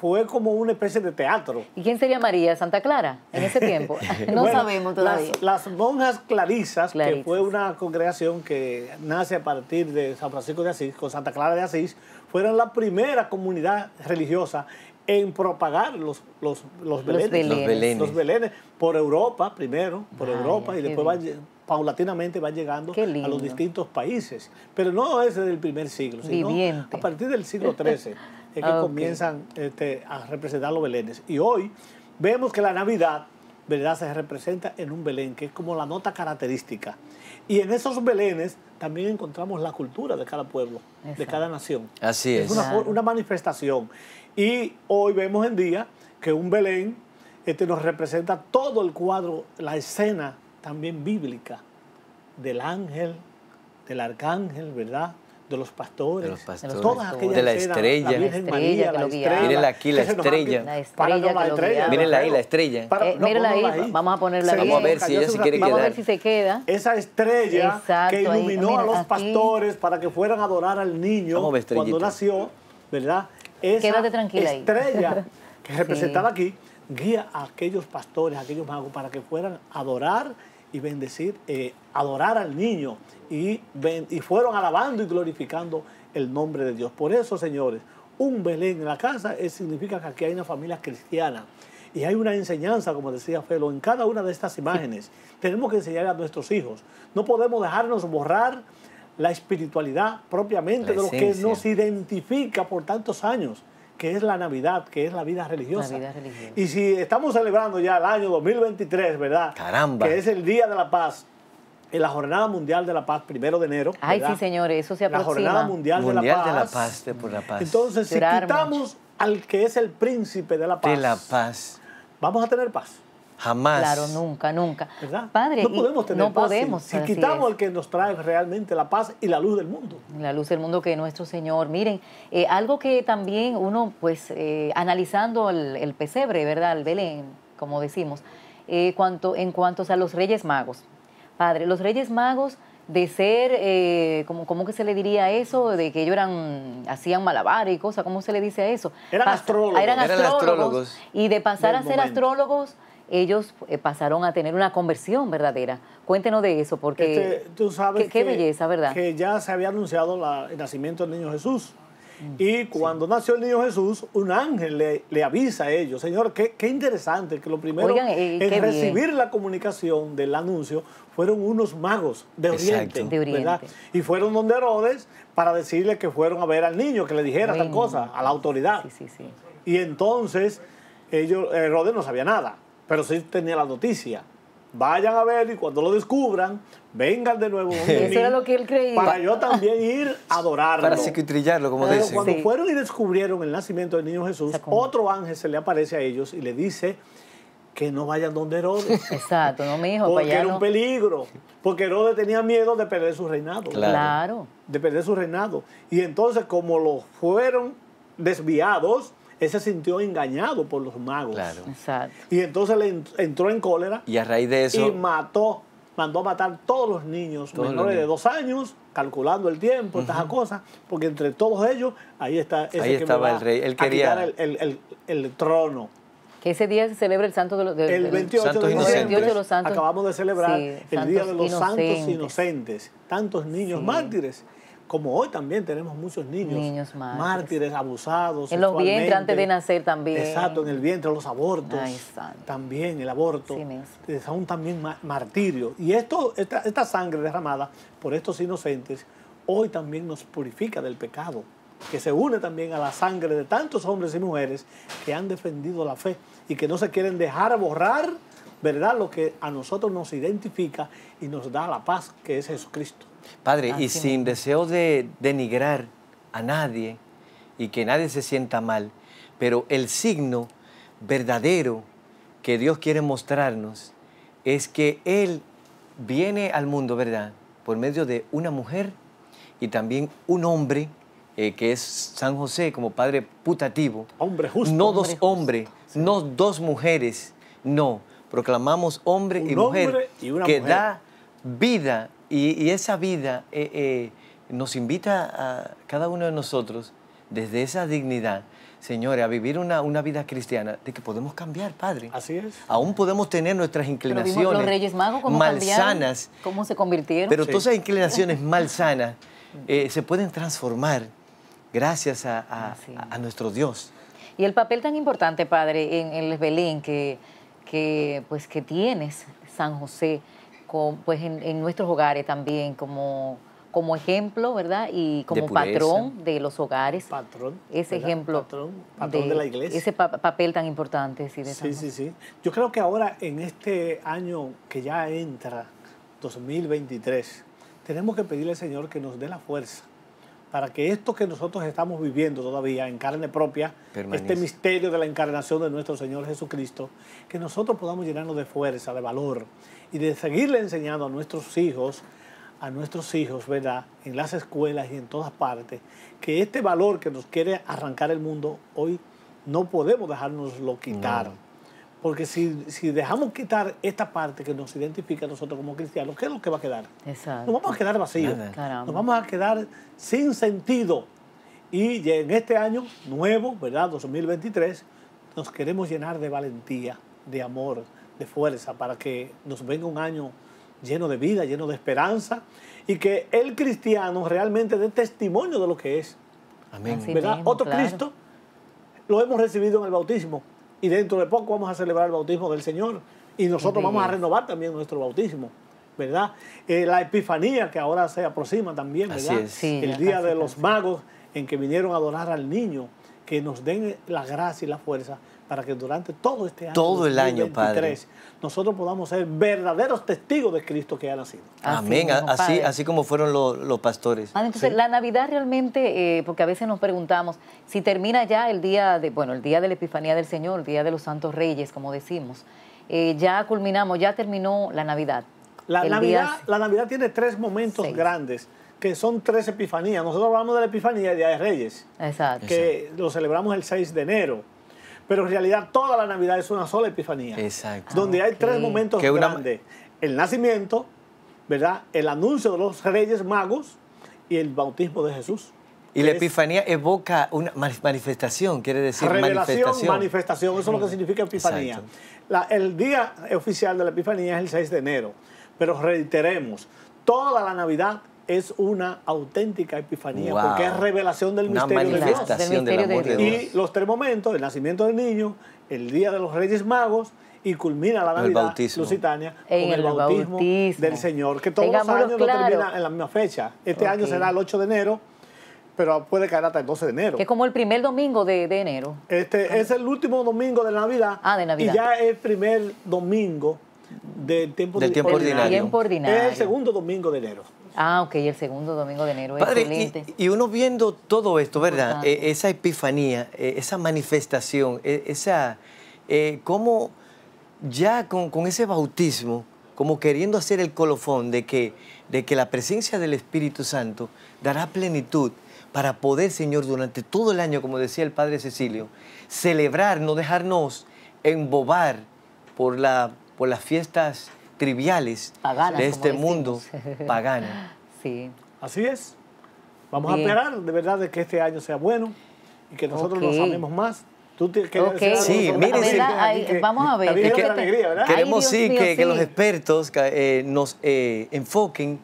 fue como una especie de teatro. ¿Y quién sería María? ¿Santa Clara? En ese tiempo. no sabemos todavía. Las, monjas clarisas, que fue una congregación que nace a partir de San Francisco de Asís, con Santa Clara de Asís, fueron la primera comunidad religiosa en propagar los, los, los, belenes, los, belenes. por Europa primero, por Europa, y después paulatinamente van llegando a los distintos países. Pero no es desde el primer siglo, sino a partir del siglo XIII. que ah, comienzan este, a representar los belenes. Y hoy vemos que la Navidad, ¿verdad?, se representa en un belén, que es como la nota característica. Y en esos belenes también encontramos la cultura de cada pueblo, de cada nación. Así es. Es una, manifestación. Y hoy vemos en día que un belén este, nos representa todo el cuadro, la escena también bíblica del ángel, del arcángel, ¿verdad? de los pastores, de, todas aquellas de la estrella, la Virgen la estrella, miren aquí la estrella, la estrella, mírenla ahí la estrella, eh, mírenla ahí, vamos a ponerla vamos a ver si ella se quiere quedar, vamos a ver si se queda, esa estrella que iluminó a los pastores para que fueran a adorar al niño cuando nació, ¿verdad? Esa estrella que representaba aquí guía a aquellos pastores, a aquellos magos para que fueran a adorar y bendecir, eh, adorar al niño y, y fueron alabando y glorificando el nombre de Dios. Por eso, señores, un Belén en la casa significa que aquí hay una familia cristiana. Y hay una enseñanza, como decía Felo, en cada una de estas imágenes. Tenemos que enseñar a nuestros hijos. No podemos dejarnos borrar la espiritualidad propiamente de lo que nos identifica por tantos años que es la Navidad, que es la vida religiosa. Y si estamos celebrando ya el año 2023, ¿verdad? Caramba. Que es el Día de la Paz, en la Jornada Mundial de la Paz, primero de enero. Ay, sí, señores, eso se aproxima. La Jornada Mundial, de la Paz. De la Paz por la paz. Entonces, si quitamos al que es el príncipe de la paz. De la paz. Vamos a tener paz. Jamás. Claro, nunca, nunca. ¿verdad? Padre, no podemos tener no podemos, si, quitamos el que nos trae realmente la paz y la luz del mundo. La luz del mundo que nuestro Señor. Miren, eh, algo que también uno, pues, eh, analizando el, pesebre, ¿verdad? El Belén, como decimos, eh, cuanto, en cuanto a los Reyes Magos. Padre, los Reyes Magos de ser, como ¿cómo, que se le diría eso? De que ellos eran, hacían malabar y cosas, ¿cómo se le dice a eso? Eran astrólogos. Eran astrólogos. y de pasar a ser astrólogos ellos eh, pasaron a tener una conversión verdadera. Cuéntenos de eso, porque este, tú sabes que, belleza, ¿verdad? Que ya se había anunciado el nacimiento del niño Jesús. Mm, y cuando nació el niño Jesús, un ángel le, avisa a ellos, Señor, qué, interesante, que lo primero eh, en recibir la comunicación del anuncio fueron unos magos de Oriente, Y fueron donde Herodes para decirle que fueron a ver al niño, que le dijera tal cosa, a la autoridad. y entonces ellos, eh, Herodes no sabía nada pero sí tenía la noticia. Vayan a ver y cuando lo descubran, vengan de nuevo. Eso era lo que él creía. Para yo también ir a adorarlo. Para psiquitrillarlo, como Cuando fueron y descubrieron el nacimiento del niño Jesús, otro ángel se le aparece a ellos y le dice que no vayan donde Herodes. Exacto, no me dijo Porque era un peligro. Porque Herodes tenía miedo de perder su reinado. Claro. claro. De perder su reinado. Y entonces, como lo fueron desviados, él se sintió engañado por los magos. Claro. Y entonces le entró en cólera. Y a raíz de eso. Y mató, mandó a matar todos los niños menores de dos años, calculando el tiempo, estas cosas, porque entre todos ellos, ahí está ese ahí estaba el rey. Él quería. El, el, trono. Que ese día se celebra el santo de los el 28 de, los santos. Acabamos de celebrar el día de los santos inocentes. Tantos niños mártires como hoy también tenemos muchos niños, mártires. abusados. En los vientres antes de nacer también. Exacto, en el vientre, los abortos. también el aborto. es aún también martirio. Y esto, esta, sangre derramada por estos inocentes hoy también nos purifica del pecado, que se une también a la sangre de tantos hombres y mujeres que han defendido la fe y que no se quieren dejar borrar ¿verdad? Lo que a nosotros nos identifica y nos da la paz, que es Jesucristo. Padre, y sin deseo de denigrar a nadie y que nadie se sienta mal, pero el signo verdadero que Dios quiere mostrarnos es que Él viene al mundo, ¿verdad? Por medio de una mujer y también un hombre, eh, que es San José como padre putativo. Hombre justo. No dos hombres, no dos mujeres, no, proclamamos hombre y mujer que da vida y, esa vida eh, eh, nos invita a cada uno de nosotros desde esa dignidad señores, a vivir una, una, vida cristiana, de que podemos cambiar, Padre. Así es. Aún podemos tener nuestras inclinaciones malsanas. ¿Cómo se convirtieron? Pero todas esas inclinaciones malsanas eh, se pueden transformar gracias a, nuestro Dios. Y el papel tan importante, Padre, en el Belén, que que, pues, que tienes San José pues, en, nuestros hogares también como, como ejemplo, ¿verdad? Y como patrón de los hogares. Patrón. Ese ejemplo. Patrón, de, la iglesia. Ese papel tan importante. De sí, sí, sí. Yo creo que ahora en este año que ya entra, 2023, tenemos que pedirle al Señor que nos dé la fuerza para que esto que nosotros estamos viviendo todavía en carne propia, este misterio de la encarnación de nuestro Señor Jesucristo, que nosotros podamos llenarnos de fuerza, de valor y de seguirle enseñando a nuestros hijos, a nuestros hijos, ¿verdad? En las escuelas y en todas partes, que este valor que nos quiere arrancar el mundo hoy no podemos lo quitar. Porque si, dejamos quitar esta parte que nos identifica a nosotros como cristianos, ¿qué es lo que va a quedar? Exacto. Nos vamos a quedar vacíos. Nos vamos a quedar sin sentido. Y en este año nuevo, ¿verdad? 2023, nos queremos llenar de valentía, de amor, de fuerza, para que nos venga un año lleno de vida, lleno de esperanza, y que el cristiano realmente dé testimonio de lo que es. Amén. ¿Verdad? Otro Cristo lo hemos recibido en el bautismo, y dentro de poco vamos a celebrar el bautismo del Señor y nosotros vamos a renovar también nuestro bautismo. ¿Verdad? Eh, la Epifanía que ahora se aproxima también, ¿verdad? el día de los magos en que vinieron a adorar al niño, que nos den la gracia y la fuerza para que durante todo este año, 2023, nosotros podamos ser verdaderos testigos de Cristo que ha nacido. Amén, así, así, como fueron los, pastores. entonces la Navidad realmente, eh, porque a veces nos preguntamos, si termina ya el día de, bueno, el día de la Epifanía del Señor, el día de los Santos Reyes, como decimos, eh, ya culminamos, ya terminó la Navidad. La, Navidad, tiene tres momentos grandes que son tres epifanías. Nosotros hablamos de la epifanía y Día de Reyes. Exacto. Que lo celebramos el 6 de enero pero en realidad toda la Navidad es una sola epifanía. Exacto. Donde hay tres momentos grandes. El nacimiento, ¿verdad? El anuncio de los reyes magos y el bautismo de Jesús. Y la epifanía evoca una manifestación, quiere decir revelación, manifestación. eso es lo que mm. significa epifanía. el día oficial de la epifanía es el 6 de enero, pero reiteremos, toda la Navidad es una auténtica epifanía, porque es revelación del misterio de Dios. Del de Dios. Y los tres momentos, el nacimiento del niño, el día de los Reyes Magos, y culmina la Navidad Lusitania con el, bautismo, del Señor, que todos los años no termina en la misma fecha. Este año será el 8 de enero, pero puede caer hasta el 12 de enero. Que es como el primer domingo de, enero. Este es el último domingo de Navidad. Ah, Navidad. Y ya es el primer domingo del tiempo, tiempo ordinario. Es el segundo domingo de enero. Ah, ok, el segundo domingo de enero. es excelente. Y, y, uno viendo todo esto, ¿verdad? E-, esa epifanía, e-, esa manifestación, e-, esa. Eh, cómo ya con, con, ese bautismo, como queriendo hacer el colofón de que, de que la presencia del Espíritu Santo dará plenitud para poder, Señor, durante todo el año, como decía el Padre Cecilio, celebrar, no dejarnos embobar por, la, por las fiestas triviales de este mundo pagano. Así es. Vamos a esperar de verdad de que este año sea bueno y que nosotros lo nos más. Tú tienes que okay. Sí, vamos a ver. queremos sí que, los expertos eh, nos eh, enfoquen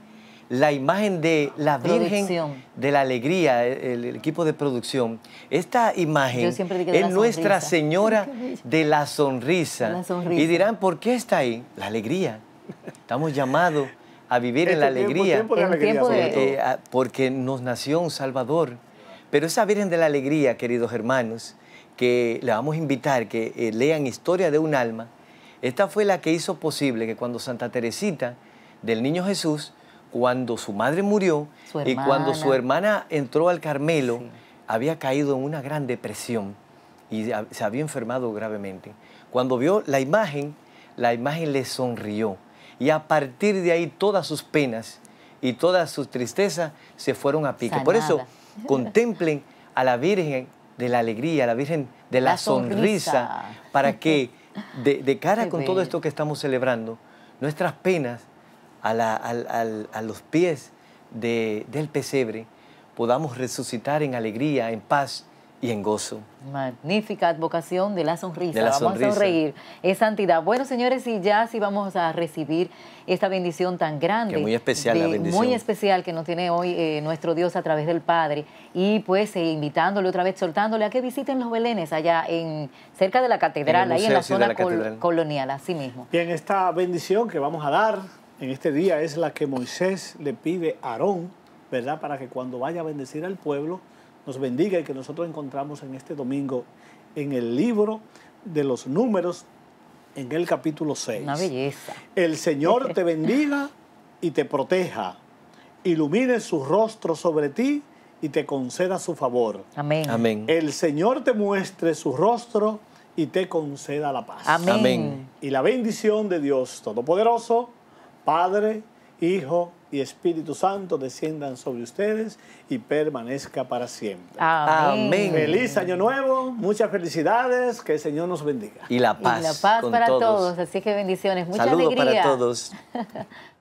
la imagen de la Virgen de la Alegría, el, equipo de producción. Esta imagen es Nuestra Señora de la sonrisa. Y dirán, ¿por qué está ahí? La alegría. Estamos llamados a vivir en la alegría. porque nos nació un Salvador. Pero esa Virgen de la Alegría, queridos hermanos, que le vamos a invitar que eh, lean Historia de un alma, esta fue la que hizo posible que cuando Santa Teresita del Niño Jesús cuando su madre murió y cuando su hermana entró al Carmelo, había caído en una gran depresión y se había enfermado gravemente. Cuando vio la imagen, la imagen le sonrió y a partir de ahí todas sus penas y todas sus tristezas se fueron a pique. Por eso contemplen a la Virgen de la alegría, a la Virgen de la, sonrisa, para que de, cara con todo esto que estamos celebrando, nuestras penas a, los pies del pesebre, podamos resucitar en alegría, en paz y en gozo. Magnífica advocación de la sonrisa. De la vamos a sonreír. Es santidad. Bueno, señores, y ya sí vamos a recibir esta bendición tan grande. muy especial la bendición. Muy especial que nos tiene hoy eh, nuestro Dios a través del Padre. Y pues eh, invitándole otra vez, soltándole a que visiten los Belenes allá en cerca de la catedral, ahí en la zona colonial, así mismo. Bien, esta bendición que vamos a dar en este día es la que Moisés le pide a Aarón, ¿verdad? Para que cuando vaya a bendecir al pueblo, nos bendiga y que nosotros encontramos en este domingo en el libro de los números, en el capítulo 6. Una belleza. El Señor te bendiga y te proteja, ilumine su rostro sobre ti y te conceda su favor. Amén. Amén. El Señor te muestre su rostro y te conceda la paz. Amén. Y la bendición de Dios Todopoderoso. Padre, Hijo y Espíritu Santo desciendan sobre ustedes y permanezca para siempre. Amén. Feliz año nuevo, muchas felicidades, que el Señor nos bendiga. Y la paz. Y la paz para todos. así que bendiciones, mucha Saludo para todos.